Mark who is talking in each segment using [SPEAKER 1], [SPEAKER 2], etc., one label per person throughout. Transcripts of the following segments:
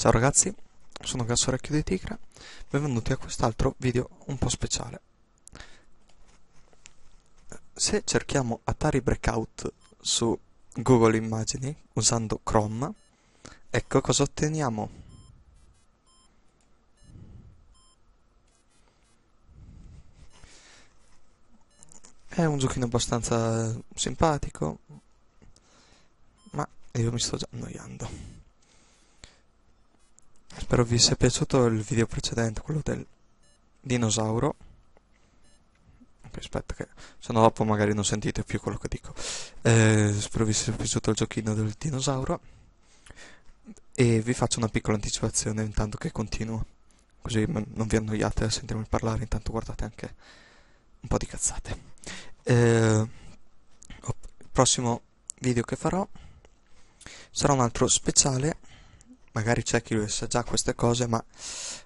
[SPEAKER 1] Ciao ragazzi, sono Gassorecchio di Tigre, benvenuti a quest'altro video un po' speciale. Se cerchiamo Atari Breakout su Google Immagini usando Chrome, ecco cosa otteniamo. È un giochino abbastanza simpatico, ma io mi sto già annoiando. Spero vi sia piaciuto il video precedente, quello del dinosauro. Okay, aspetta che se no dopo magari non sentite più quello che dico. Eh, spero vi sia piaciuto il giochino del dinosauro. E vi faccio una piccola anticipazione intanto che continuo. Così non vi annoiate a sentirmi parlare, intanto guardate anche un po' di cazzate. Eh, il prossimo video che farò sarà un altro speciale magari c'è chi le sa già queste cose, ma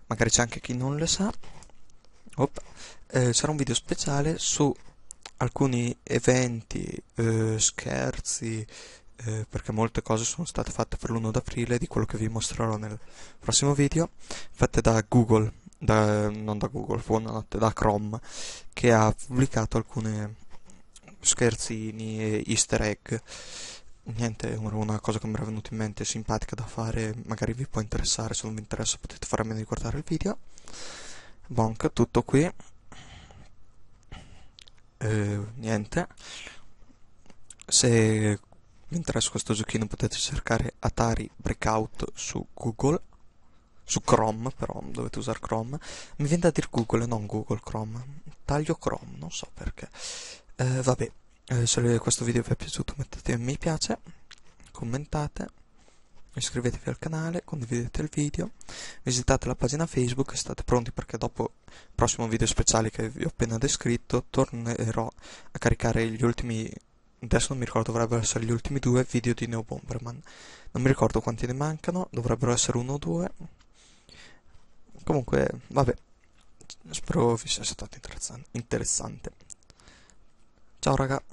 [SPEAKER 1] magari c'è anche chi non le sa. Eh, sarà un video speciale su alcuni eventi, eh, scherzi, eh, perché molte cose sono state fatte per l'1 d'aprile di quello che vi mostrerò nel prossimo video, fatte da Google, da, non da Google, buonanotte, da Chrome, che ha pubblicato alcuni scherzini e easter egg Niente, una cosa che mi era venuta in mente simpatica da fare, magari vi può interessare, se non vi interessa potete fare a meno di guardare il video. Bonk, tutto qui. Eh, niente. Se vi interessa questo giochino potete cercare Atari Breakout su Google, su Chrome però, dovete usare Chrome. Mi viene da dire Google e non Google Chrome. Taglio Chrome, non so perché. Eh, vabbè. Eh, se questo video vi è piaciuto mettete mi piace, commentate, iscrivetevi al canale, condividete il video, visitate la pagina Facebook e state pronti perché dopo il prossimo video speciale che vi ho appena descritto tornerò a caricare gli ultimi adesso non mi ricordo dovrebbero essere gli ultimi due video di Neo Bomberman non mi ricordo quanti ne mancano dovrebbero essere uno o due comunque vabbè spero vi sia stato interessante ciao raga